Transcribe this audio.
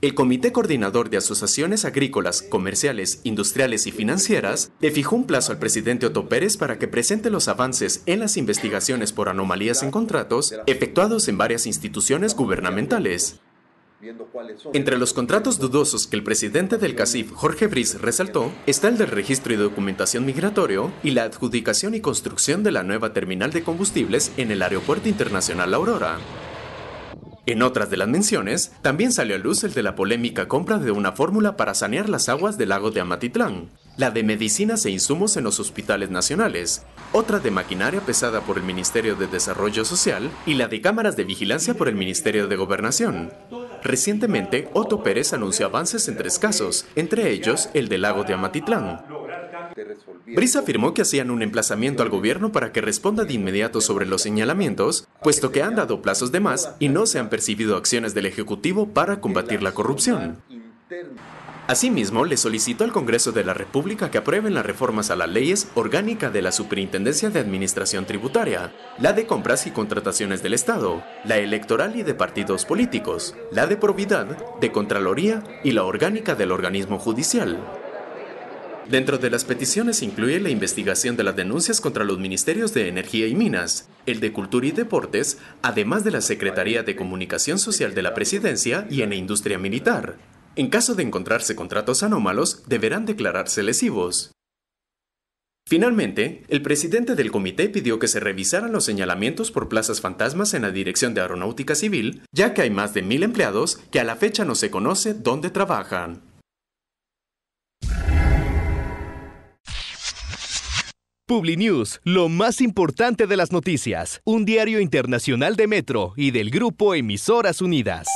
El Comité Coordinador de Asociaciones Agrícolas, Comerciales, Industriales y Financieras le fijó un plazo al presidente Otto Pérez para que presente los avances en las investigaciones por anomalías en contratos efectuados en varias instituciones gubernamentales. Entre los contratos dudosos que el presidente del CACIF, Jorge Briz, resaltó, está el del registro y documentación migratorio y la adjudicación y construcción de la nueva terminal de combustibles en el Aeropuerto Internacional Aurora. En otras de las menciones, también salió a luz el de la polémica compra de una fórmula para sanear las aguas del lago de Amatitlán, la de medicinas e insumos en los hospitales nacionales, otra de maquinaria pesada por el Ministerio de Desarrollo Social y la de cámaras de vigilancia por el Ministerio de Gobernación. Recientemente, Otto Pérez anunció avances en tres casos, entre ellos el del lago de Amatitlán, Brisa afirmó que hacían un emplazamiento al gobierno para que responda de inmediato sobre los señalamientos, puesto que han dado plazos de más y no se han percibido acciones del Ejecutivo para combatir la corrupción. Asimismo, le solicitó al Congreso de la República que aprueben las reformas a las leyes orgánica de la Superintendencia de Administración Tributaria, la de compras y contrataciones del Estado, la electoral y de partidos políticos, la de probidad, de Contraloría y la orgánica del organismo judicial. Dentro de las peticiones incluye la investigación de las denuncias contra los ministerios de Energía y Minas, el de Cultura y Deportes, además de la Secretaría de Comunicación Social de la Presidencia y en la Industria Militar. En caso de encontrarse contratos anómalos, deberán declararse lesivos. Finalmente, el presidente del comité pidió que se revisaran los señalamientos por plazas fantasmas en la Dirección de Aeronáutica Civil, ya que hay más de mil empleados que a la fecha no se conoce dónde trabajan. PubliNews, lo más importante de las noticias, un diario internacional de Metro y del grupo Emisoras Unidas.